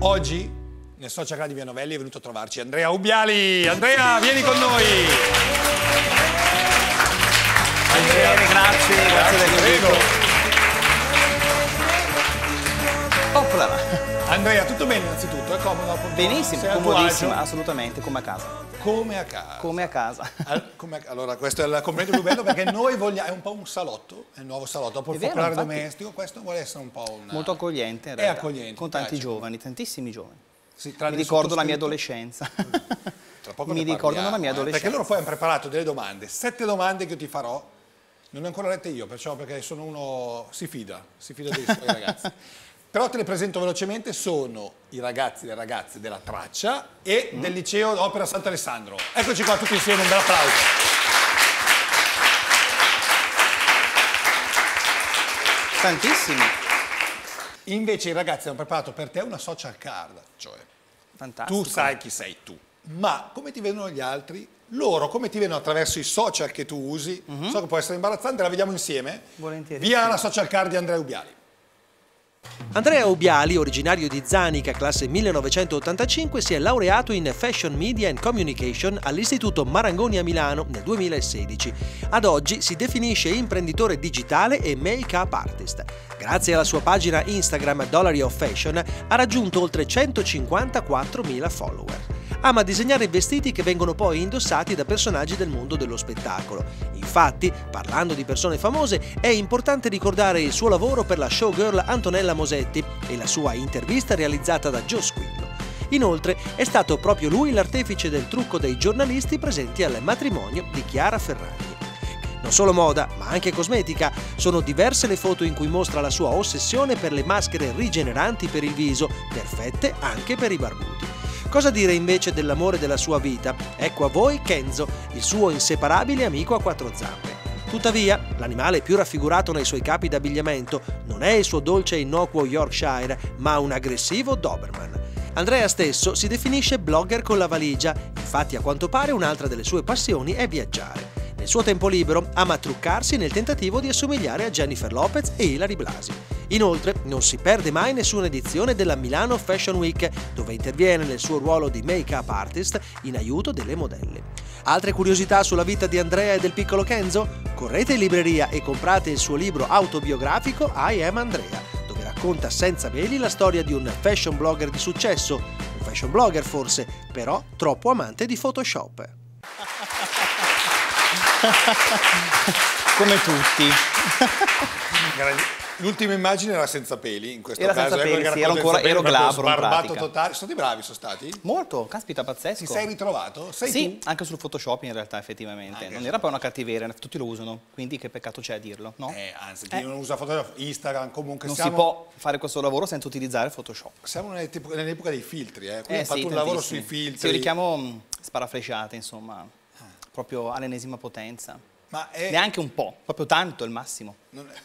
Oggi nel Social Club di Via Novelli è venuto a trovarci Andrea Ubiali. Andrea, vieni con noi. Andrea, grazie, grazie, grazie, Prego. Andrea, tutto bene innanzitutto? È comodo? Appunto. Benissimo, Sei comodissimo, assolutamente, come a casa. Come a casa. Come a casa. allora, questo è il commento più bello perché noi vogliamo, è un po' un salotto, è il nuovo salotto, dopo il popolare domestico, questo vuole essere un po' un... Molto accogliente in È accogliente. Con tanti eh, certo. giovani, tantissimi giovani. Sì, tra Mi ricordo la mia adolescenza. Tra poco Mi ricordano la mia eh, adolescenza. Perché loro poi hanno preparato delle domande, sette domande che io ti farò. Non ne ho ancora lette io, perciò perché sono uno... si fida, si fida dei suoi ragazzi. Però te le presento velocemente, sono i ragazzi e le ragazze della Traccia e mm. del liceo Opera Sant'Alessandro. Eccoci qua tutti insieme, un bel applauso. Tantissimi. Invece i ragazzi hanno preparato per te una social card, cioè Fantastico. tu sai chi sei tu, ma come ti vedono gli altri? Loro come ti vedono attraverso i social che tu usi? Mm -hmm. So che può essere imbarazzante, la vediamo insieme. Volentieri. Via la social card di Andrea Ubiali. Andrea Ubiali, originario di Zanica, classe 1985, si è laureato in Fashion Media and Communication all'Istituto Marangoni a Milano nel 2016. Ad oggi si definisce imprenditore digitale e make-up artist. Grazie alla sua pagina Instagram Dollary of Fashion ha raggiunto oltre 154.000 follower ama ah, disegnare vestiti che vengono poi indossati da personaggi del mondo dello spettacolo. Infatti, parlando di persone famose, è importante ricordare il suo lavoro per la showgirl Antonella Mosetti e la sua intervista realizzata da Joe Squillo. Inoltre è stato proprio lui l'artefice del trucco dei giornalisti presenti al matrimonio di Chiara Ferragni. Non solo moda, ma anche cosmetica. Sono diverse le foto in cui mostra la sua ossessione per le maschere rigeneranti per il viso, perfette anche per i barbuti. Cosa dire invece dell'amore della sua vita? Ecco a voi Kenzo, il suo inseparabile amico a quattro zampe. Tuttavia, l'animale più raffigurato nei suoi capi d'abbigliamento non è il suo dolce e innocuo Yorkshire, ma un aggressivo Doberman. Andrea stesso si definisce blogger con la valigia, infatti a quanto pare un'altra delle sue passioni è viaggiare. Nel suo tempo libero ama truccarsi nel tentativo di assomigliare a Jennifer Lopez e Hilary Blasi. Inoltre non si perde mai nessuna edizione della Milano Fashion Week, dove interviene nel suo ruolo di make-up artist in aiuto delle modelle. Altre curiosità sulla vita di Andrea e del piccolo Kenzo? Correte in libreria e comprate il suo libro autobiografico I Am Andrea, dove racconta senza veli la storia di un fashion blogger di successo, un fashion blogger forse, però troppo amante di Photoshop. Come tutti. L'ultima immagine era senza peli, in questo era caso. Senza eh, peli, sì, era ancora ero glabro sbarbato totale. Sono stati bravi, sono stati? Molto, caspita, pazzesco. Ti sei ritrovato? Sei sì, tu? anche sul Photoshop in realtà effettivamente. Anche ah, non era poi una cattiveria, tutti lo usano, quindi che peccato c'è a dirlo, no? Eh, anzi, eh. chi eh. non usa Photoshop, Instagram, comunque Non siamo... si può fare questo lavoro senza utilizzare Photoshop. Siamo nell'epoca dei filtri, eh. Quindi eh, ho fatto sì, un tantissimi. lavoro sui filtri. Sì, io li chiamo mm, sparaflesciate, insomma proprio all'ennesima potenza. Ma è... Neanche un po', proprio tanto il massimo.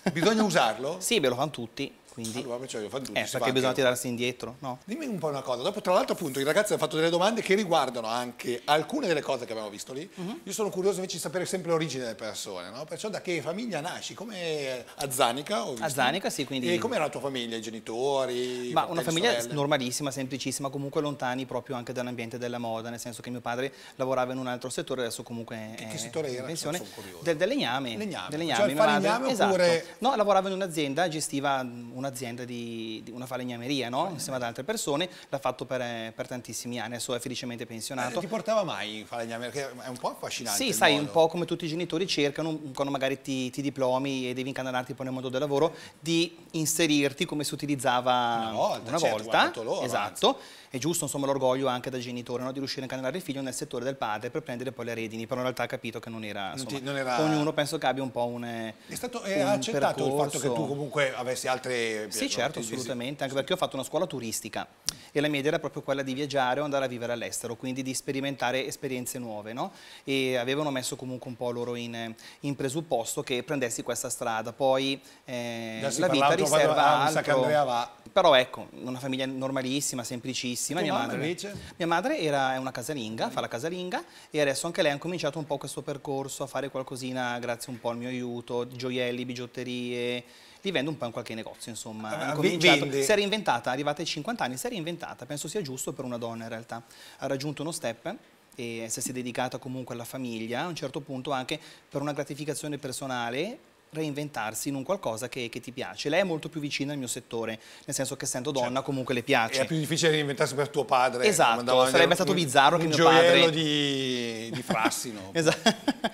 È... Bisogna usarlo? sì, ve lo fanno tutti. Quindi, allora, cioè, tutti, eh, perché bisogna tirarsi indietro? No? Dimmi un po' una cosa, dopo tra l'altro appunto i ragazzi hanno fatto delle domande che riguardano anche alcune delle cose che abbiamo visto lì, uh mhm. -huh. io sono curioso invece di sapere sempre l'origine delle persone, no? perciò da che famiglia nasci, come eh, a Zanica? Ho visto. A Zanica sì, quindi... E com'era la tua famiglia, i genitori? Ma una famiglia sorelle? normalissima, semplicissima, comunque lontani proprio anche dall'ambiente della moda, nel senso che mio padre lavorava in un altro settore, adesso comunque... Che, è, che settore era? Pensione, sono curioso. Del, del legname. Legname, del legname. Cioè, legname madre, oppure... Esatto. No, lavorava in un'azienda, gestiva un un'azienda di, di, una falegnameria, no? insieme ad altre persone, l'ha fatto per, eh, per, tantissimi anni, adesso è felicemente pensionato. Eh, ti portava mai in falegnameria? È un po' affascinante. Sì, sai, modo. un po' come tutti i genitori cercano, quando magari ti, ti diplomi e devi incanalarti poi nel mondo del lavoro, di inserirti come si utilizzava una volta. Una certo, volta esatto. Avanti è giusto insomma, l'orgoglio anche da genitore no? di riuscire a incanalare il figlio nel settore del padre per prendere poi le redini, però in realtà ha capito che non era, insomma, non era... ognuno penso che abbia un po' un eh, È stato è accettato percorso. il fatto che tu comunque avessi altre... Sì certo, assolutamente, anche perché ho fatto una scuola turistica e la mia idea era proprio quella di viaggiare o andare a vivere all'estero, quindi di sperimentare esperienze nuove no? e avevano messo comunque un po' loro in, in presupposto che prendessi questa strada, poi eh, la vita riserva ah, altro, altro. Però ecco, una famiglia normalissima, semplicissima, bravissima mia madre. Invece? Mia madre era, è una casalinga, fa la casalinga e adesso anche lei ha cominciato un po' questo percorso a fare qualcosina grazie un po' al mio aiuto, gioielli, bigiotterie, li vendo un po' in qualche negozio, insomma. Ah, si è reinventata, arrivata ai 50 anni, si è reinventata, penso sia giusto per una donna in realtà. Ha raggiunto uno step e essersi dedicata comunque alla famiglia, a un certo punto anche per una gratificazione personale reinventarsi in un qualcosa che, che, ti piace. Lei è molto più vicina al mio settore, nel senso che essendo donna certo. comunque le piace. È più difficile reinventarsi per tuo padre. Esatto, sarebbe stato bizzarro un, che un mio padre... di, di Frassino. esatto.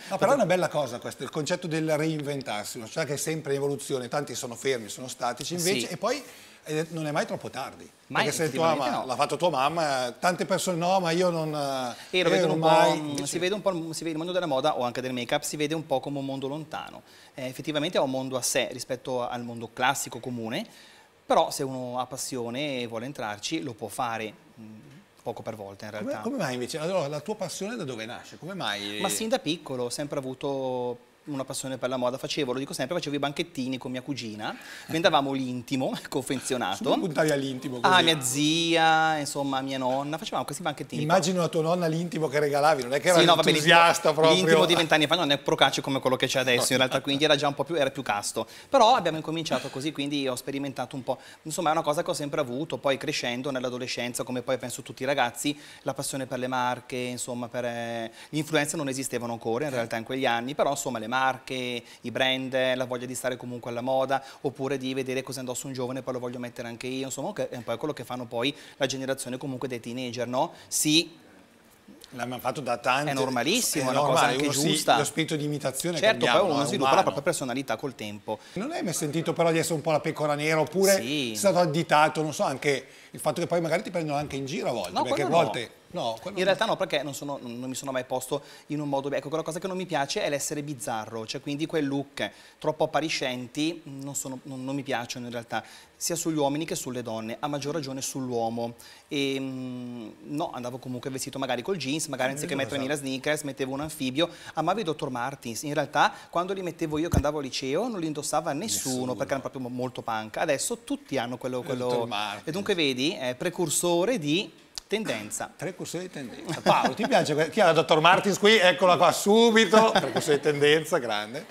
No, però è una bella cosa questo, il concetto del reinventarsi, una società che è sempre in evoluzione, tanti sono fermi, sono statici invece, sì. e poi e non è mai troppo tardi. Mai, perché se tua mamma no. l'ha fatto tua mamma, eh, tante persone no, ma io non... E eh, lo vedono mai... Si vede un po', vede, il mondo della moda o anche del make-up si vede un po' come un mondo lontano. Eh, effettivamente è un mondo a sé rispetto al mondo classico comune, però se uno ha passione e vuole entrarci lo può fare mm, poco per volta in realtà. Come, come mai invece? Allora, la tua passione da dove nasce? Come mai? Ma sin da piccolo ho sempre avuto una passione per la moda, facevo, lo dico sempre, facevo i banchettini con mia cugina, eh. vendavamo l'intimo confezionato. Come puntavi all'intimo? Ah, mia zia, insomma, mia nonna, facevamo questi banchettini. Immagino a tua nonna l'intimo che regalavi, non è che era no, entusiasta proprio. L'intimo di vent'anni fa non è procace come quello che c'è adesso in realtà, quindi era già un po' più, era più casto. Però abbiamo incominciato così, quindi ho sperimentato un po'. Insomma, è una cosa che ho sempre avuto, poi crescendo nell'adolescenza, come poi penso tutti i ragazzi, la passione per le marche, insomma, per... Eh, gli influencer non esistevano ancora in realtà in quegli anni, però insomma le marche marche, i brand, la voglia di stare comunque alla moda, oppure di vedere cosa indossa un giovane e poi lo voglio mettere anche io, insomma che è un po' quello che fanno poi la generazione comunque dei teenager, no? Sì. L'abbiamo fatto da tanti. È normalissimo, è una normale, cosa anche giusta. Si, lo spirito di imitazione certo, cambiamo, poi uno sviluppa umano. la propria personalità col tempo. Non hai mai sentito però di essere un po' la pecora nera oppure sì. sei stato additato, non so, anche il fatto che poi magari ti prendono anche in giro a volte, no, perché a volte... No No, in realtà no, perché non, sono, non, mi sono mai posto in un modo... Ecco, quella cosa che non mi piace è l'essere bizzarro, cioè quindi quei look troppo appariscenti non, sono, non, non mi piacciono in realtà, sia sugli uomini che sulle donne, a maggior ragione sull'uomo. E mm, no, andavo comunque vestito magari col jeans, magari anziché mettermi so. la sneakers mettevo un anfibio, amavo i Dr. Martins. In realtà quando li mettevo io che andavo al liceo non li indossava nessuno, nessuno. perché erano proprio molto punk. Adesso tutti hanno quello... Eh, quello... E dunque vedi, è precursore di tendenza. Precursore di tendenza. Paolo, ti piace? Chi ha la dottor Martins qui? Eccola qua subito. Precursore di tendenza, grande.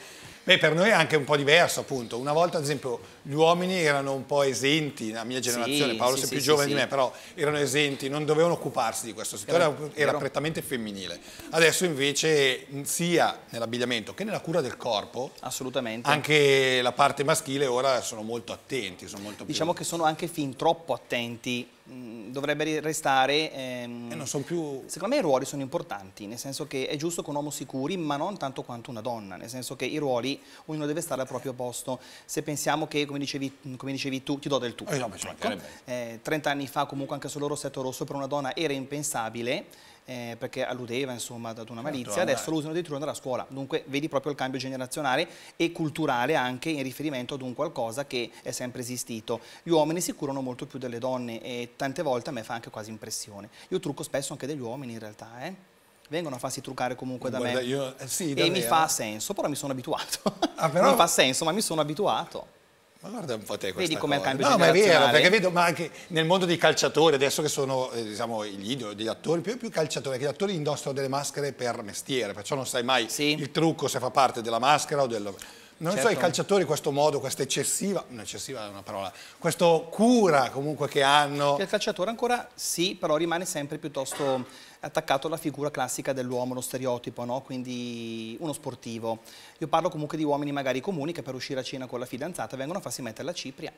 Beh, per noi è anche un po' diverso, appunto. Una volta, ad esempio, gli uomini erano un po' esenti, la mia generazione, sì, Paolo sì, sei più sì, giovane di me, però erano esenti, non dovevano occuparsi di questo settore, era, era prettamente femminile. Adesso invece, sia nell'abbigliamento che nella cura del corpo, assolutamente. Anche la parte maschile ora sono molto attenti, sono molto Diciamo che sono anche fin troppo attenti Mm, dovrebbe restare... Ehm, e non sono più... Secondo me i ruoli sono importanti, nel senso che è giusto che un uomo si curi, ma non tanto quanto una donna, nel senso che i ruoli, ognuno deve stare al proprio posto. Se pensiamo che, come dicevi, come dicevi tu, ti do del tutto. Eh, no, ecco, eh, 30 anni fa comunque anche solo rossetto rosso per una donna era impensabile, eh, perché alludeva insomma ad una certo, malizia, certo, adesso lo usano addirittura andare a scuola. Dunque vedi proprio il cambio generazionale e culturale anche in riferimento ad un qualcosa che è sempre esistito. Gli uomini si curano molto più delle donne e tante volte a me fa anche quasi impressione. Io trucco spesso anche degli uomini in realtà, eh? vengono a farsi truccare comunque da me io, eh, sì, e mi fa senso, però mi sono abituato. Ah, però... mi fa senso, ma mi sono abituato. Ma guarda un po' te questa Vedi come il cambio No, ma è vero, perché vedo, ma anche nel mondo dei calciatori, adesso che sono eh, diciamo, gli idoli degli attori, più e più calciatori, che gli attori indossano delle maschere per mestiere, perciò non sai mai sì. il trucco se fa parte della maschera o del non certo. so i certo. calciatori questo modo, questa eccessiva, eccessiva è una parola, questa cura comunque che hanno. Il calciatore ancora sì, però rimane sempre piuttosto attaccato alla figura classica dell'uomo, lo stereotipo, no? quindi uno sportivo. Io parlo comunque di uomini magari comuni che per uscire a cena con la fidanzata vengono a farsi mettere la cipria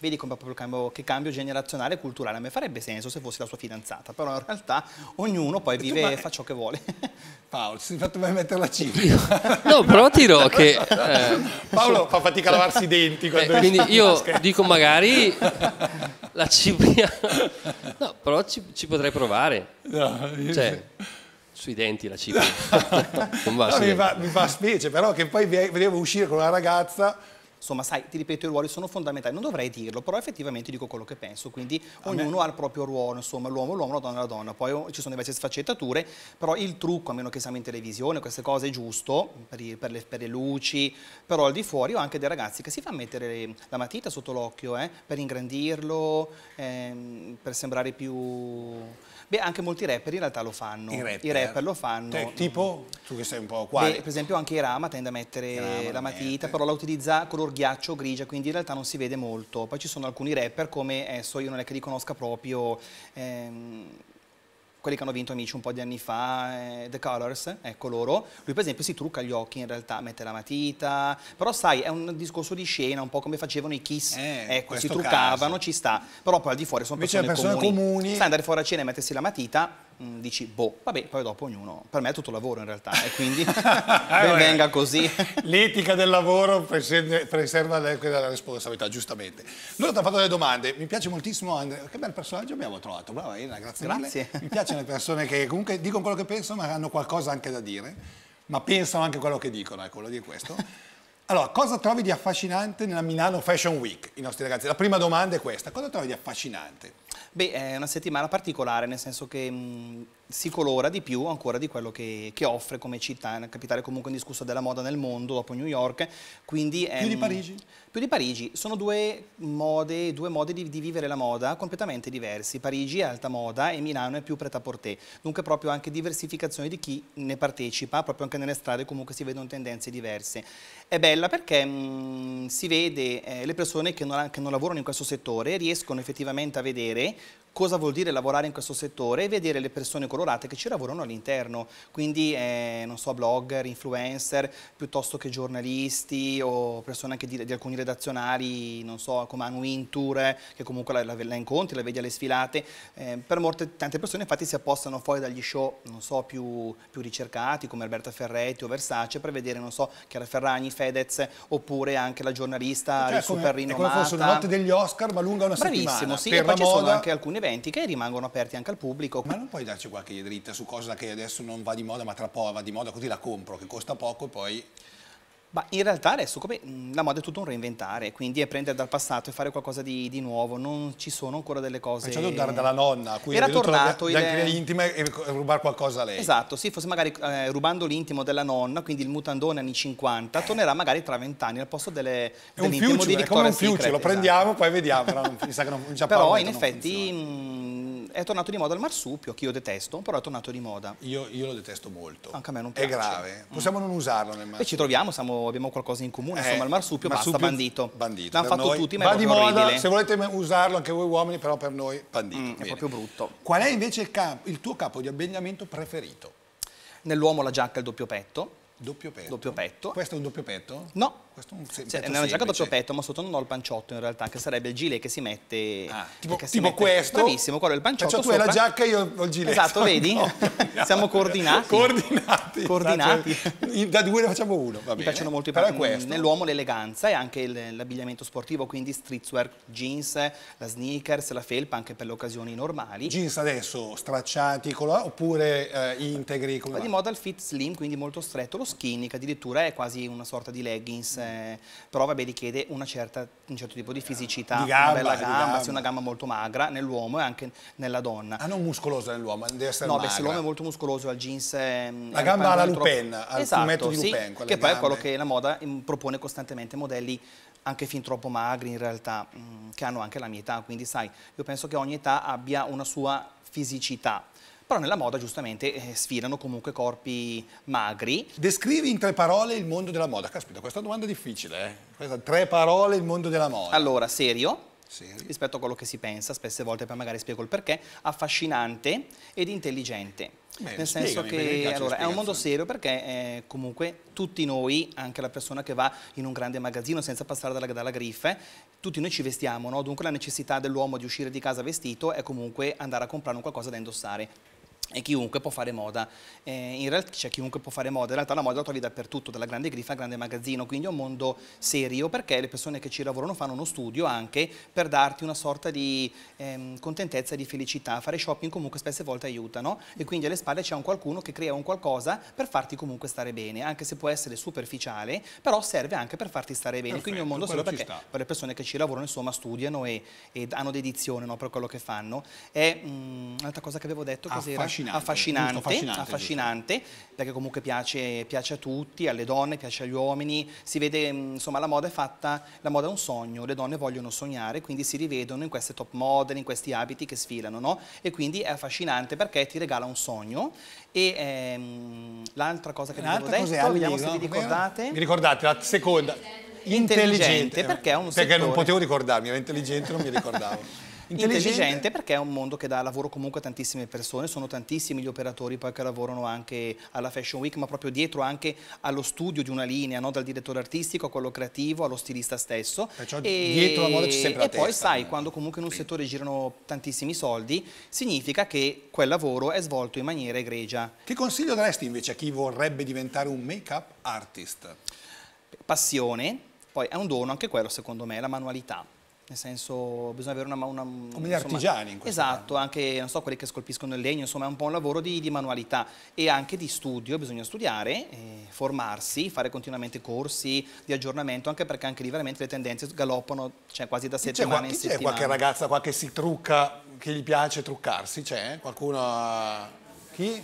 vedi come proprio cambio, che cambio generazionale e culturale a me farebbe senso se fossi la sua fidanzata, però in realtà ognuno poi vive e fa ciò che vuole. Paolo, si è fatto mai mettere la ciglia? no, però ti dirò che... Eh... Paolo fa fatica a lavarsi i denti eh, quando... Eh, quindi io dico magari la cipria... no, però ci, ci potrei provare. No, io... Cioè sui denti la cipria no, mi, fa, mi, fa, specie, però che poi vedevo uscire con una ragazza insomma, sai, ti ripeto, i ruoli sono fondamentali, non dovrei dirlo, però effettivamente dico quello che penso, quindi ognuno me... ha il proprio ruolo, insomma, l'uomo, l'uomo, la donna, la donna, poi oh, ci sono diverse sfaccettature, però il trucco, a meno che siamo in televisione, queste cose è giusto, per, i, per, le, per le, luci, però al di fuori ho anche dei ragazzi che si fa mettere la matita sotto l'occhio, eh, per ingrandirlo, eh, per sembrare più... Beh, anche molti rapper in realtà lo fanno. I rapper, I rapper lo fanno. Te, cioè, tipo? Tu che sei un po' qua per esempio anche Irama tende a mettere Irama la matita, mette. però la utilizza color ghiaccio grigia, quindi in realtà non si vede molto. Poi ci sono alcuni rapper come Esso, eh, io non è che li conosca proprio, ehm, quelli che hanno vinto Amici un po' di anni fa, eh, The Colors, ecco loro. Lui per esempio si trucca gli occhi in realtà, mette la matita, però sai, è un discorso di scena, un po' come facevano i Kiss, eh, ecco, si truccavano, caso. ci sta. Però poi al di fuori sono persone, persone comuni. comuni. Sai andare fuori a cena e mettersi la matita, mh, mm, dici boh, vabbè, poi dopo ognuno, per me è tutto lavoro in realtà e quindi ben ah, venga così. L'etica del lavoro preserva l'etica della responsabilità, giustamente. Loro ti hanno fatto delle domande, mi piace moltissimo Andrea, che bel personaggio abbiamo trovato, brava Elena, grazie, grazie. Mille. Mi piacciono le persone che comunque dicono quello che pensano ma hanno qualcosa anche da dire, ma pensano anche quello che dicono, ecco, voglio dire questo. Allora, cosa trovi di affascinante nella Milano Fashion Week, i nostri ragazzi? La prima domanda è questa, cosa trovi di affascinante? Beh, è una settimana particolare, nel senso che mh, si colora di più ancora di quello che, che offre come città, una eh, capitale comunque indiscussa della moda nel mondo, dopo New York, quindi... Più ehm, di Parigi? Più di Parigi, sono due mode, due modi di, di, vivere la moda completamente diversi, Parigi è alta moda e Milano è più prêt-à-porter, dunque proprio anche diversificazione di chi ne partecipa, proprio anche nelle strade comunque si vedono tendenze diverse. È bella perché mh, mm, si vede eh, le persone che non, che non lavorano in questo settore riescono effettivamente a vedere cosa vuol dire lavorare in questo settore e vedere le persone colorate che ci lavorano all'interno, quindi eh, non so, blogger, influencer, piuttosto che giornalisti o persone anche di, di alcuni redazionali, non so, come Anu Intur, eh, che comunque la, la, la, incontri, la vedi alle sfilate, eh, per molte, tante persone infatti si appostano fuori dagli show, non so, più, più ricercati come Alberta Ferretti o Versace per vedere, non so, Chiara Ferragni, Fedez, oppure anche la giornalista cioè, super come, rinomata. È come fosse una notte degli Oscar, ma lunga una Bravissimo, settimana. Bravissimo, sì, e poi moda... ci sono anche alcune eventi che rimangono aperti anche al pubblico. Ma non puoi darci qualche dritta su cosa che adesso non va di moda ma tra poco va di moda così la compro che costa poco e poi... Ma in realtà adesso come mm, la moda è tutto un reinventare, quindi è prendere dal passato e fare qualcosa di, di nuovo, non ci sono ancora delle cose... È certo dare dalla nonna, quindi Era tornato la, la, il... intima e rubare qualcosa a lei. Esatto, sì, forse magari eh, rubando l'intimo della nonna, quindi il mutandone anni 50, tornerà magari tra vent'anni al posto delle, è dell'intimo di Victoria's Secret. È come un future, lo esatto. prendiamo, esatto. poi vediamo, però non, mi sa che non, non Però in effetti mm, è tornato di moda il marsupio, che io detesto, però è tornato di moda. Io, io lo detesto molto. Anche a me non piace. È grave, possiamo mm. non usarlo nel marsupio. E ci troviamo, siamo abbiamo, qualcosa in comune, eh, insomma il marsupio, marsupio basta, bandito. Bandito. L'hanno fatto noi, tutti, ma è di moda, se volete usarlo anche voi uomini, però per noi bandito. Mm, è proprio brutto. Qual è invece il, campo, il tuo capo di abbigliamento preferito? Nell'uomo la giacca e il doppio petto. Doppio petto. doppio petto. Questo è un doppio petto? No, questo è un cioè, semplice. Cioè, è una giacca doppio petto, ma sotto non ho il panciotto in realtà, che sarebbe il gilet che si mette. Ah, tipo, si tipo mette, questo? Bravissimo, quello è il panciotto. Cioè, tu hai la giacca e io ho il gilet. Esatto, vedi? No, Siamo coordinati. Coordinati. coordinati. Cioè, da due ne facciamo uno. Va Mi piacciono molto i panciotti. Nell'uomo l'eleganza e anche l'abbigliamento sportivo, quindi streetwear, jeans, la sneakers, la felpa, anche per le occasioni normali. Jeans adesso stracciati, oppure eh, integri? Come Va di moda il fit slim, quindi molto stretto, lo skinny, che addirittura è quasi una sorta di leggings eh, però vabbè, richiede certa, un certo tipo di fisicità, di gamba, una bella gamba, gamba. Sì, una gamba molto magra nell'uomo e anche nella donna. Ah, non muscolosa nell'uomo, deve essere no, magra. No, se l'uomo è molto muscoloso al jeans... Eh, la gamba alla Lupin, al esatto, sì, Lupin. Che gambe. poi è quello che la moda mm, propone costantemente, modelli anche fin troppo magri in realtà, mm, che hanno anche la mia età, quindi sai, io penso che ogni età abbia una sua fisicità, però nella moda giustamente eh, sfidano comunque corpi magri. Descrivi in tre parole il mondo della moda. Caspita, questa domanda è difficile, eh? Questa, tre parole il mondo della moda. Allora, serio, Serio. rispetto a quello che si pensa, spesse volte poi magari spiego il perché, affascinante ed intelligente. Beh, Nel senso che allora, è un mondo serio perché eh, comunque tutti noi, anche la persona che va in un grande magazzino senza passare dalla, dalla griffe, tutti noi ci vestiamo, no? dunque la necessità dell'uomo di uscire di casa vestito è comunque andare a comprare un qualcosa da indossare e chiunque può fare moda. Eh, in realtà c'è cioè, chiunque può fare moda, in realtà la moda la trovi dappertutto, dalla grande grifa al grande magazzino, quindi è un mondo serio perché le persone che ci lavorano fanno uno studio anche per darti una sorta di ehm, contentezza e di felicità. Fare shopping comunque spesse volte aiutano e quindi alle spalle c'è un qualcuno che crea un qualcosa per farti comunque stare bene, anche se può essere superficiale, però serve anche per farti stare bene. Perfetto, quindi è un mondo serio perché per le persone che ci lavorano insomma studiano e, e hanno dedizione no, per quello che fanno. È mm, un'altra cosa che avevo detto, ah, cos'era? affascinante, affascinante, affascinante, affascinante perché comunque piace, piace, a tutti, alle donne, piace agli uomini, si vede, mm, insomma la moda è fatta, la moda è un sogno, le donne vogliono sognare, quindi si rivedono in queste top model, in questi abiti che sfilano, no? E quindi è affascinante perché ti regala un sogno e ehm, l'altra cosa che vi avevo detto, vediamo libro, se vi ricordate. Vi ricordate la seconda? Intelligente, intelligente perché è un perché settore. non potevo ricordarmi, era intelligente non mi ricordavo. intelligente. intelligente perché è un mondo che dà lavoro comunque a tantissime persone, sono tantissimi gli operatori poi che lavorano anche alla Fashion Week, ma proprio dietro anche allo studio di una linea, no? dal direttore artistico a quello creativo, allo stilista stesso. Perciò e, dietro la moda c'è sempre e la E poi testa, sai, quando comunque in un settore girano tantissimi soldi, significa che quel lavoro è svolto in maniera egregia. Che consiglio daresti invece a chi vorrebbe diventare un make-up artist? Passione, poi è un dono anche quello secondo me, la manualità nel senso bisogna avere una... una Come gli artigiani in questo Esatto, caso. anche non so, quelli che scolpiscono il legno, insomma è un po' un lavoro di, di manualità e anche di studio, bisogna studiare, eh, formarsi, fare continuamente corsi di aggiornamento, anche perché anche lì veramente le tendenze galoppano cioè, quasi da settimana in settimana. C'è qualche ragazza qua che si trucca, che gli piace truccarsi? C'è qualcuno... Chi?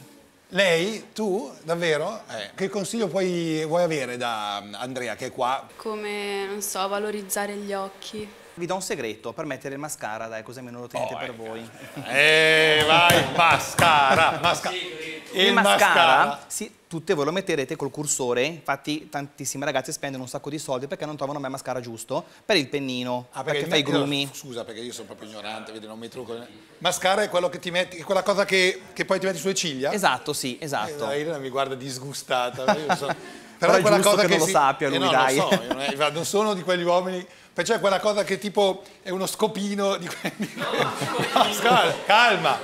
Lei, tu, davvero? Eh, che consiglio puoi, vuoi avere da mm, Andrea che è qua? Come, non so, valorizzare gli occhi vi do un segreto per mettere il mascara, dai, così almeno lo tenete oh, per ecco. voi. Eh, vai, mascara, masca il, il, mascara, mascara sì, tutte voi lo metterete col cursore, infatti tantissime ragazze spendono un sacco di soldi perché non trovano mai mascara giusto, per il pennino, ah, perché, perché fa i grumi. Eh, scusa, perché io sono proprio ignorante, vedi, non mi trucco. Mascara è quello che ti metti, quella cosa che, che poi ti metti sulle ciglia? Esatto, sì, esatto. Eh, Irene mi guarda disgustata, io sono... Però, però è quella cosa che, che non si... lo sappia lui, eh no, dai. Non, so, non sono di quegli uomini... Perciò è quella cosa che tipo è uno scopino di quelli... No, no, calma!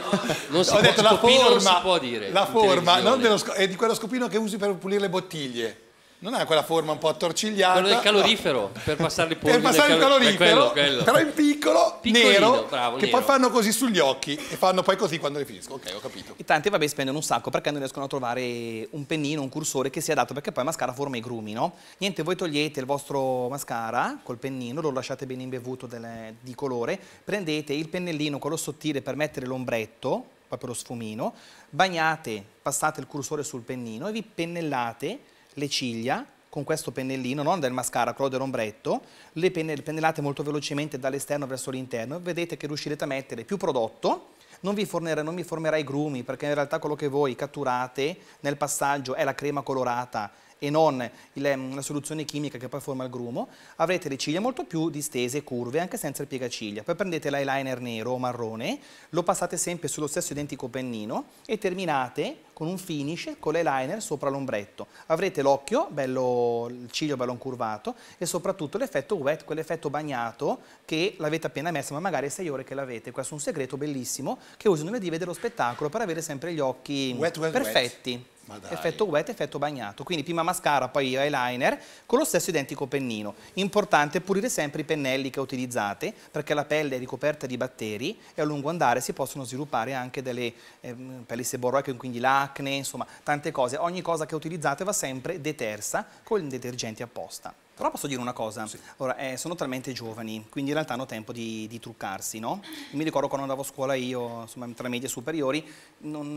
Non si Ho può, detto la forma, non si può dire. La forma, non dello, è di quello scopino che usi per pulire le bottiglie non ha quella forma un po' attorcigliata. Quello del calorifero, no. per passare il polvere. per passare il calorifero, quello, quello. però in piccolo, nero, bravo, che nero. poi fanno così sugli occhi e fanno poi così quando rifiniscono. Ok, ho capito. E tanti, vabbè, spendono un sacco perché non riescono a trovare un pennino, un cursore che sia adatto, perché poi mascara forma i grumi, no? Niente, voi togliete il vostro mascara col pennino, lo lasciate bene imbevuto delle, di colore, prendete il pennellino, quello sottile per mettere l'ombretto, proprio lo sfumino, bagnate, passate il cursore sul pennino e vi pennellate le ciglia con questo pennellino, non del mascara, quello dell'ombretto, le pennellate molto velocemente dall'esterno verso l'interno vedete che riuscirete a mettere più prodotto, non vi, fornere, non vi formerà i grumi perché in realtà quello che voi catturate nel passaggio è la crema colorata e non ehm, la soluzione chimica che poi forma il grumo, avrete le ciglia molto più distese e curve, anche senza il piegaciglia. Poi prendete l'eyeliner nero o marrone, lo passate sempre sullo stesso identico pennino e terminate con un finish con l'eyeliner sopra l'ombretto. Avrete l'occhio, bello, il ciglio bello incurvato e soprattutto l'effetto wet, quell'effetto bagnato che l'avete appena messo, ma magari è 6 ore che l'avete. Questo è un segreto bellissimo che uso lunedì vedere lo spettacolo per avere sempre gli occhi wet, wet, perfetti. Wet. Effetto wet, effetto bagnato, quindi prima mascara, poi eyeliner con lo stesso identico pennino. Importante pulire sempre i pennelli che utilizzate perché la pelle è ricoperta di batteri e a lungo andare si possono sviluppare anche delle eh, pelli seborroiche, quindi lacrime l'acne, insomma tante cose. Ogni cosa che utilizzate va sempre detersa con il detergente apposta. Però posso dire una cosa, sì. Ora, eh, sono talmente giovani, quindi in realtà hanno tempo di, di truccarsi, no? Mi ricordo quando andavo a scuola io, insomma, tra medie e superiori,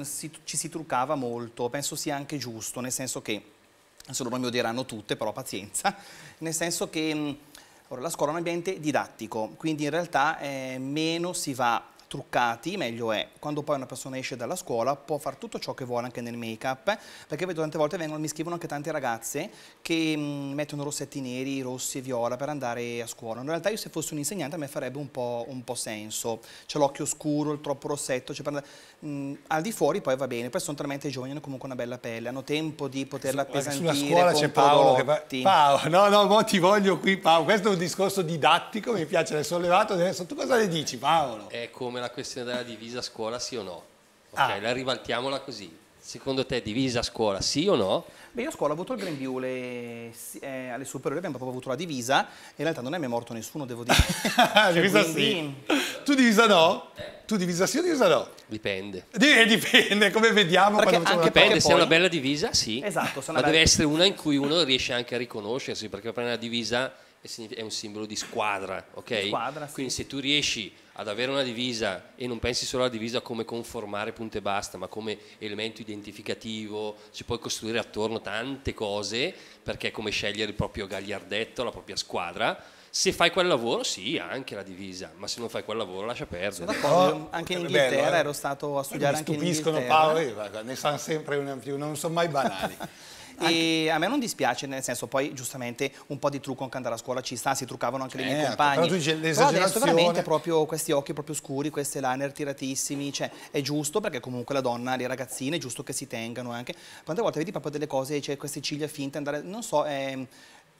si, ci si truccava molto, penso sia anche giusto, nel senso che, se loro mi odieranno tutte, però pazienza, nel senso che... Mm, ora, la scuola è un ambiente didattico, quindi in realtà eh, meno si va truccati, meglio è. Quando poi una persona esce dalla scuola può fare tutto ciò che vuole anche nel make-up, perché vedo tante volte vengono, mi scrivono anche tante ragazze che mh, mm, mettono rossetti neri, rossi e viola per andare a scuola. In realtà io se fossi un insegnante a me farebbe un po', un po senso. C'è l'occhio scuro, il troppo rossetto, cioè per andare mh, al di fuori poi va bene, poi sono talmente giovani, hanno comunque una bella pelle, hanno tempo di poterla appesantire Sulla scuola c'è Paolo prodotti. che va... Paolo, no, no, mo ti voglio qui Paolo, questo è un discorso didattico, mi piace, l'hai sollevato, adesso tu cosa ne dici Paolo? È come la questione della divisa scuola, sì o no? Ok, ah. la ribaltiamola così. Secondo te divisa a scuola, sì o no? Beh, io a scuola ho avuto il grembiule, eh, alle superiori abbiamo proprio avuto la divisa, in realtà non è mai morto nessuno, devo dire. Ah, cioè, divisa quindi... sì. Tu divisa no? Tu divisa sì o divisa no? Dipende. D eh, dipende, come vediamo. Perché quando anche dipende, se è una bella divisa sì, esatto, ma bella... deve essere una in cui uno riesce anche a riconoscersi, perché per una divisa è un simbolo di squadra, ok? Squadra, sì. Quindi se tu riesci ad avere una divisa e non pensi solo alla divisa come conformare punte e basta, ma come elemento identificativo, ci puoi costruire attorno tante cose, perché è come scegliere il proprio gagliardetto, la propria squadra. Se fai quel lavoro, sì, anche la divisa, ma se non fai quel lavoro, lascia perdere. Sono d'accordo, anche in Inghilterra bello, eh? ero stato a studiare anche in Inghilterra. Mi stupiscono Paolo, ne sanno sempre una in più, non sono mai banali. Anche... E a me non dispiace, nel senso, poi giustamente un po' di trucco anche andare a scuola ci sta, si truccavano anche certo, le mie compagne. Però, tu però adesso veramente proprio questi occhi proprio scuri, queste liner tiratissimi, cioè è giusto perché comunque la donna, le ragazzine, è giusto che si tengano anche. Quante volte vedi proprio delle cose, cioè queste ciglia finte, andare, non so, è ehm,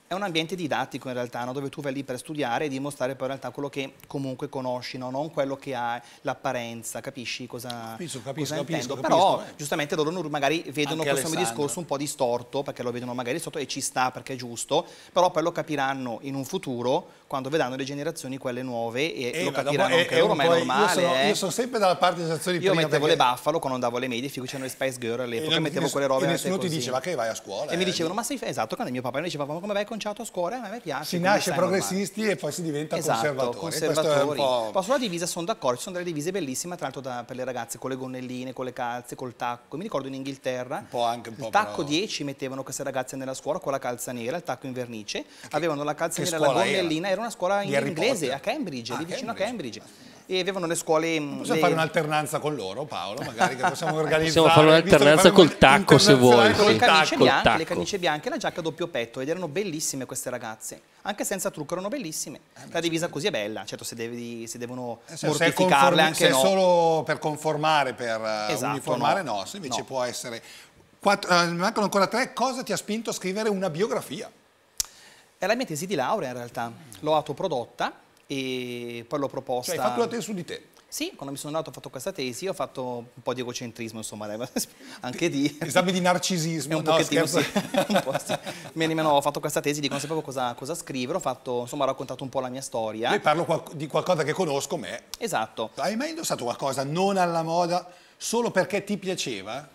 è un ambiente didattico in realtà, no? dove tu vai lì per studiare e dimostrare poi in realtà quello che comunque conosci, no? non quello che ha l'apparenza, capisci cosa, capisco, capisco, cosa capisco, capisco Però eh. giustamente loro magari vedono Anche questo mio discorso un po' distorto, perché lo vedono magari sotto e ci sta perché è giusto, però poi lo capiranno in un futuro quando vedranno le generazioni quelle nuove e, e eh, lo capiranno dopo, anche è, loro, ma è normale. Io sono, eh. io sono, sempre dalla parte delle stazioni Io mettevo perché... le Buffalo quando andavo alle medie, figo c'erano le Spice Girl all'epoca, mettevo quelle robe. E nessuno ti diceva che vai a scuola. E mi eh. dicevano, ma sei esatto, quando mio papà mi diceva, ma come vai con conciato a scuola e a me piace. Si nasce progressisti normale. e poi si diventa esatto, conservatori. conservatori. Po'... sulla divisa sono d'accordo, ci sono delle divise bellissime, tra l'altro per le ragazze con le gonnelline, con le calze, col tacco. Mi ricordo in Inghilterra, un po anche, un po il tacco però... 10 mettevano queste ragazze nella scuola con la calza nera, il tacco in vernice, che, avevano la calza nera e la gonnellina, era, era una scuola in inglese, a Cambridge, ah, lì vicino Cambridge. a Cambridge e avevano le scuole... Mm, possiamo le... fare un'alternanza con loro, Paolo, magari che possiamo organizzare. Possiamo fare un'alternanza col tacco se vuoi. Con le camicie, bianche, le camicie bianche e la giacca a doppio petto ed erano bellissime queste ragazze anche senza trucco erano bellissime. Eh, la divisa certo. così è bella, certo se, devi, se devono eh, se, mortificarle se anche se no. solo per conformare, per eh, esatto, uniformare, no, no. se invece no. può essere... Quattro, eh, mancano ancora tre, cosa ti ha spinto a scrivere una biografia? È la mia tesi di laurea in realtà, l'ho autoprodotta e poi l'ho proposta... Cioè hai fatto la tesi su di te? Sì, quando mi sono andato ho fatto questa tesi, ho fatto un po' di egocentrismo, insomma, anche di... Esame di narcisismo, un no, pochettino, scherzo. sì. un po', sì. Bene, no, ho fatto questa tesi, dico, non sapevo cosa, cosa scrivere, ho fatto, insomma, ho raccontato un po' la mia storia. Io parlo di qualcosa che conosco, me. Esatto. Hai mai indossato qualcosa non alla moda solo perché ti piaceva?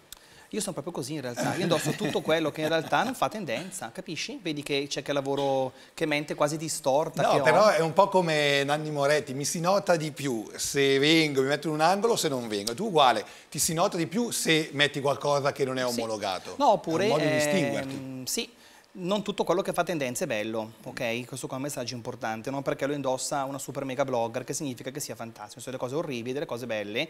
Io sono proprio così in realtà, io indosso tutto quello che in realtà non fa tendenza, capisci? Vedi che c'è che lavoro, che mente quasi distorta. No, però ho. è un po' come Nanni Moretti, mi si nota di più se vengo, mi metto in un angolo o se non vengo. Tu uguale, ti si nota di più se metti qualcosa che non è omologato. Sì. No, oppure... È un modo di ehm, distinguerti. sì non tutto quello che fa tendenza è bello, ok? Questo è un messaggio importante, non perché lo indossa una super mega blogger, che significa che sia fantastico, sono delle cose orribili, delle cose belle,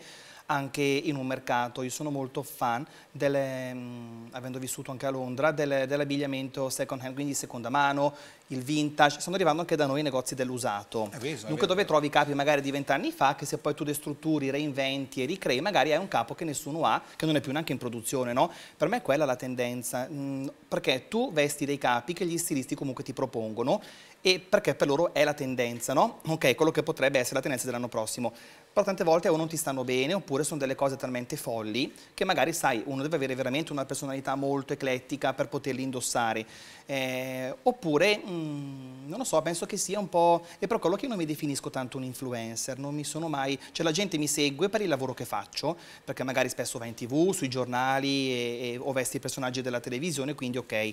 anche in un mercato. Io sono molto fan, delle, mh, mm, avendo vissuto anche a Londra, dell'abbigliamento second hand, quindi seconda mano, il vintage, stanno arrivando anche da noi i negozi dell'usato. Dunque dove trovi i capi magari di vent'anni fa che se poi tu destrutturi, reinventi e ricrei magari hai un capo che nessuno ha, che non è più neanche in produzione, no? Per me è quella la tendenza, mh, mm, perché tu vesti dei capi che gli stilisti comunque ti propongono e perché per loro è la tendenza, no? Ok, quello che potrebbe essere la tendenza dell'anno prossimo. Però tante volte o non ti stanno bene oppure sono delle cose talmente folli che magari, sai, uno deve avere veramente una personalità molto eclettica per poterli indossare. Eh, oppure, mh, mm, non lo so, penso che sia un po'... E per quello che io non mi definisco tanto un influencer, non mi sono mai... Cioè la gente mi segue per il lavoro che faccio, perché magari spesso va in tv, sui giornali e, e, o vesti i personaggi della televisione, quindi ok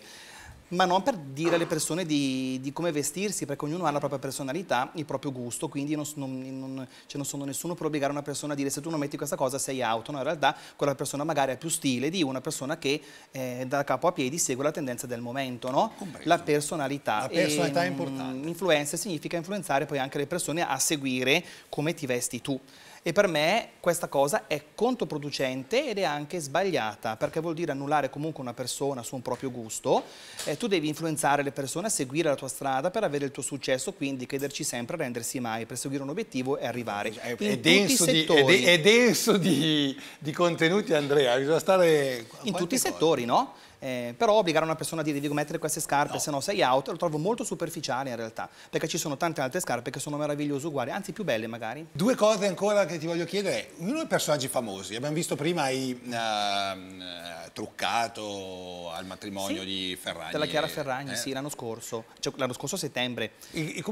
ma non per dire alle persone di, di, come vestirsi, perché ognuno ha la propria personalità, il proprio gusto, quindi non, non, non, cioè non sono nessuno per obbligare una persona a dire se tu non metti questa cosa sei out, no, in realtà quella persona magari ha più stile di una persona che eh, da capo a piedi segue la tendenza del momento, no? la personalità. La personalità e, è ehm, importante. Influenza significa influenzare poi anche le persone a seguire come ti vesti tu e per me questa cosa è controproducente ed è anche sbagliata perché vuol dire annullare comunque una persona su un proprio gusto eh, tu devi influenzare le persone a seguire la tua strada per avere il tuo successo quindi crederci sempre rendersi mai perseguire un obiettivo e arrivare è, è denso, di, è è denso di, di, contenuti Andrea bisogna stare in tutti i settori no? Eh, però obbligare una persona a dire devi mettere queste scarpe, no. se no sei out, lo trovo molto superficiale in realtà, perché ci sono tante altre scarpe che sono meravigliose uguali, anzi più belle magari. Due cose ancora che ti voglio chiedere, uno è personaggi famosi, abbiamo visto prima hai uh, ehm, eh, truccato al matrimonio sì, di Ferragni. Della Chiara Ferragni, eh? sì, l'anno scorso, cioè, l'anno scorso a settembre. E, e,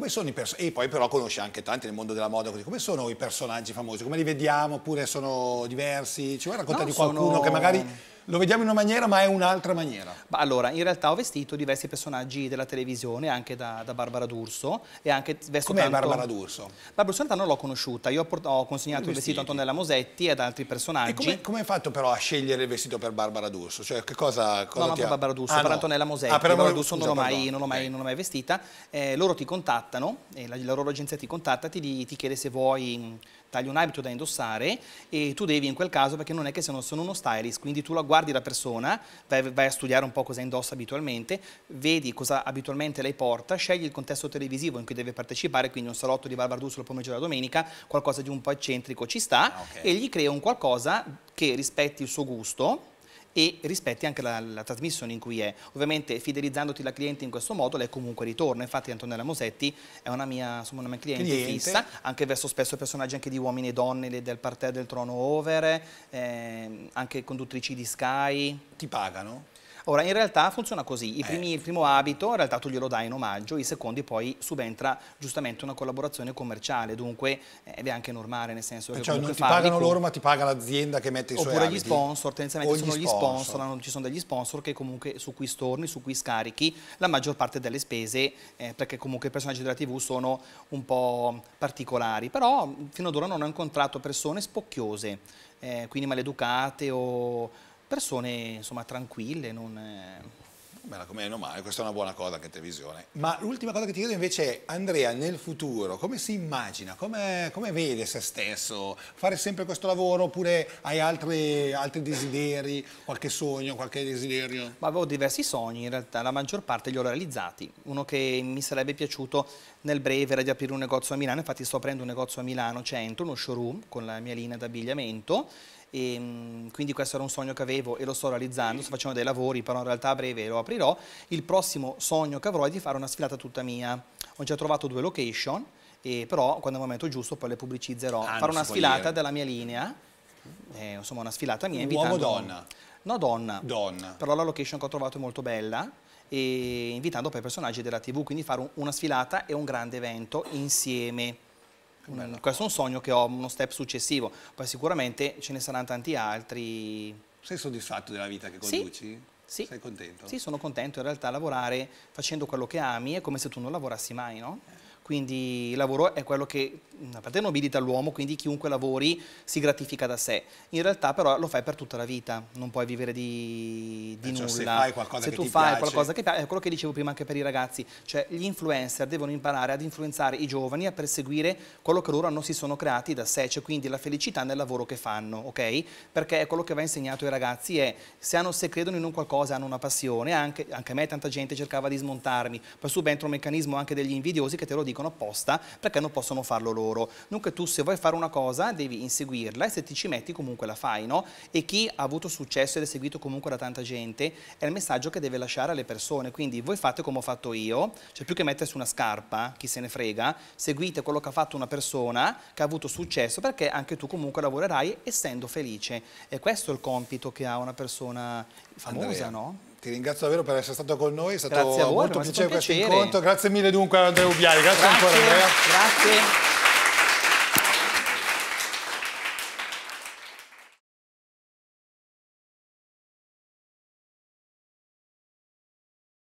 e, poi però conosce anche tanti nel mondo della moda, così. come sono i personaggi famosi, come li vediamo, oppure sono diversi? Ci vuoi raccontare no, di qualcuno sono... che magari lo vediamo in una maniera ma è un'altra maniera. Ma allora, in realtà ho vestito diversi personaggi della televisione, anche da, da Barbara D'Urso e anche vesto Com'è tanto... Barbara D'Urso? Barbara D'Urso non l'ho conosciuta, io ho, ho consegnato il vestito a Antonella Mosetti e ad altri personaggi. E come, hai fatto però a scegliere il vestito per Barbara D'Urso? Cioè, che cosa, cosa no, non per ha... Barbara D'Urso, ah, per no. Antonella ah, Mosetti, ah, per Barbara D'Urso non, mai, non, mai, okay. non l'ho mai vestita. Eh, loro ti contattano, eh, la, la, loro agenzia ti contatta, ti, ti chiede se vuoi mm, tagli un abito da indossare e tu devi in quel caso, perché non è che sono, sono uno stylist, quindi tu lo guardi guardi la persona, vai, vai, a studiare un po' cosa indossa abitualmente, vedi cosa abitualmente lei porta, scegli il contesto televisivo in cui deve partecipare, quindi un salotto di Barbara D'Ursula pomeriggio della domenica, qualcosa di un po' eccentrico ci sta ah, okay. e gli crea un qualcosa che rispetti il suo gusto e rispetti anche la, la trasmission in cui è. Ovviamente fidelizzandoti la cliente in questo modo lei comunque ritorna, infatti Antonella Mosetti è una mia, insomma, una mia cliente, cliente, fissa, anche verso spesso personaggi anche di uomini e donne, del parterre del trono over, eh, anche conduttrici di Sky. Ti pagano? Ora, in realtà funziona così, eh. primi, il primo abito in realtà tu glielo dai in omaggio, i secondi poi subentra giustamente una collaborazione commerciale, dunque eh, è anche normale nel senso eh, che... Cioè non ti pagano loro ma ti paga l'azienda che mette i suoi abiti. Oppure gli sponsor, tendenzialmente sono gli sponsor, non ci sono degli sponsor che comunque su cui storni, su cui scarichi la maggior parte delle spese, eh, perché comunque i personaggi della TV sono un po' particolari, però fino ad ora non ho incontrato persone spocchiose, eh, quindi maleducate o persone insomma, tranquille, non... Eh, come meno male, questa è una buona cosa anche in televisione. Ma l'ultima cosa che ti chiedo invece è, Andrea, nel futuro, come si immagina, come, come vede se stesso? Fare sempre questo lavoro oppure hai altri, altri desideri, qualche sogno, qualche desiderio? Ma avevo diversi sogni, in realtà la maggior parte li ho realizzati. Uno che mi sarebbe piaciuto nel breve era di aprire un negozio a Milano, infatti sto aprendo un negozio a Milano centro, uno showroom con la mia linea d'abbigliamento e, ehm, quindi questo era un sogno che avevo e lo sto realizzando, sto facendo dei lavori, però in realtà a breve lo aprirò. Il prossimo sogno che avrò è di fare una sfilata tutta mia. Ho già trovato due location, e però quando è il momento giusto poi le pubblicizzerò. Ah, Farò una sfilata dire. della mia linea, eh, insomma una sfilata mia. Uomo o donna? No, donna. Donna. Però la location che ho trovato è molto bella e invitando poi personaggi della tv, quindi fare un, una sfilata e un grande evento insieme. Bello. Questo è un sogno che ho, uno step successivo, poi sicuramente ce ne saranno tanti altri. Sei soddisfatto della vita che conduci? Sì. Sì. Sei contento? Sì, sono contento. In realtà lavorare facendo quello che ami è come se tu non lavorassi mai, no? Eh. Quindi il lavoro è quello che a parte nobilita l'uomo, quindi chiunque lavori si gratifica da sé. In realtà però lo fai per tutta la vita, non puoi vivere di, di eh, cioè, nulla. Se fai se tu fai piace. qualcosa che piace, è quello che dicevo prima anche per i ragazzi, cioè gli influencer devono imparare ad influenzare i giovani a perseguire quello che loro hanno si sono creati da sé, cioè quindi la felicità nel lavoro che fanno, ok? Perché quello che va insegnato ai ragazzi è se, hanno, se credono in un qualcosa, hanno una passione, anche, anche a me tanta gente cercava di smontarmi, poi subentro un meccanismo anche degli invidiosi che te lo dicono apposta perché non possono farlo loro loro. Dunque tu se vuoi fare una cosa devi inseguirla e se ti ci metti comunque la fai, no? E chi ha avuto successo ed è seguito comunque da tanta gente è il messaggio che deve lasciare alle persone. Quindi voi fate come ho fatto io, cioè più che mettersi una scarpa, chi se ne frega, seguite quello che ha fatto una persona che ha avuto successo perché anche tu comunque lavorerai essendo felice. E questo è il compito che ha una persona famosa, Andrea. no? ti ringrazio davvero per essere stato con noi, è stato voi, molto piacere, stato piacere questo incontro. Grazie mille dunque Andrea Ubiali, grazie, grazie ancora Andrea. Grazie.